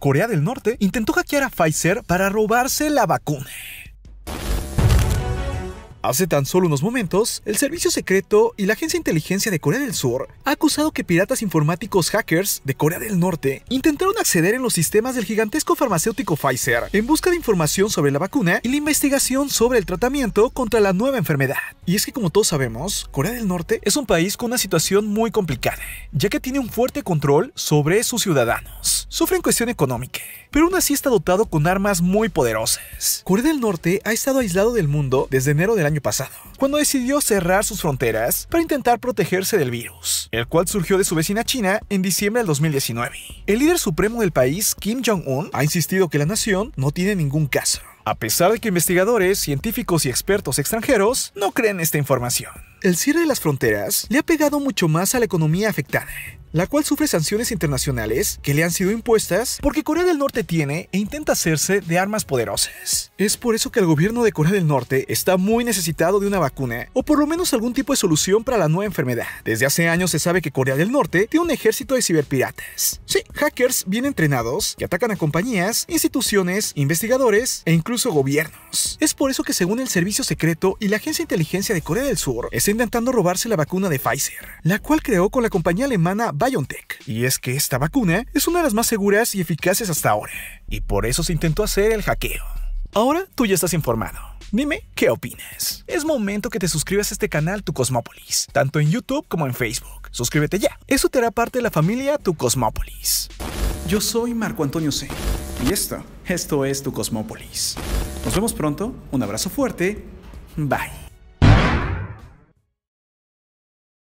Corea del Norte intentó hackear a Pfizer para robarse la vacuna. Hace tan solo unos momentos, el Servicio Secreto y la Agencia de Inteligencia de Corea del Sur ha acusado que piratas informáticos hackers de Corea del Norte intentaron acceder en los sistemas del gigantesco farmacéutico Pfizer en busca de información sobre la vacuna y la investigación sobre el tratamiento contra la nueva enfermedad. Y es que como todos sabemos, Corea del Norte es un país con una situación muy complicada, ya que tiene un fuerte control sobre sus ciudadanos sufre en cuestión económica, pero aún así está dotado con armas muy poderosas. Corea del Norte ha estado aislado del mundo desde enero del año pasado, cuando decidió cerrar sus fronteras para intentar protegerse del virus, el cual surgió de su vecina China en diciembre del 2019. El líder supremo del país, Kim Jong-un, ha insistido que la nación no tiene ningún caso, a pesar de que investigadores, científicos y expertos extranjeros no creen esta información. El cierre de las fronteras le ha pegado mucho más a la economía afectada, la cual sufre sanciones internacionales que le han sido impuestas porque Corea del Norte tiene e intenta hacerse de armas poderosas. Es por eso que el gobierno de Corea del Norte está muy necesitado de una vacuna o por lo menos algún tipo de solución para la nueva enfermedad. Desde hace años se sabe que Corea del Norte tiene un ejército de ciberpiratas. Sí, hackers bien entrenados que atacan a compañías, instituciones, investigadores e incluso gobiernos. Es por eso que según el Servicio Secreto y la Agencia de Inteligencia de Corea del Sur, está intentando robarse la vacuna de Pfizer, la cual creó con la compañía alemana BioNTech. Y es que esta vacuna es una de las más seguras y eficaces hasta ahora. Y por eso se intentó hacer el hackeo. Ahora tú ya estás informado. Dime qué opinas. Es momento que te suscribas a este canal Tu Cosmópolis, tanto en YouTube como en Facebook. Suscríbete ya. Eso te hará parte de la familia Tu Cosmópolis. Yo soy Marco Antonio C. Y esto, esto es Tu Cosmópolis. Nos vemos pronto. Un abrazo fuerte. Bye.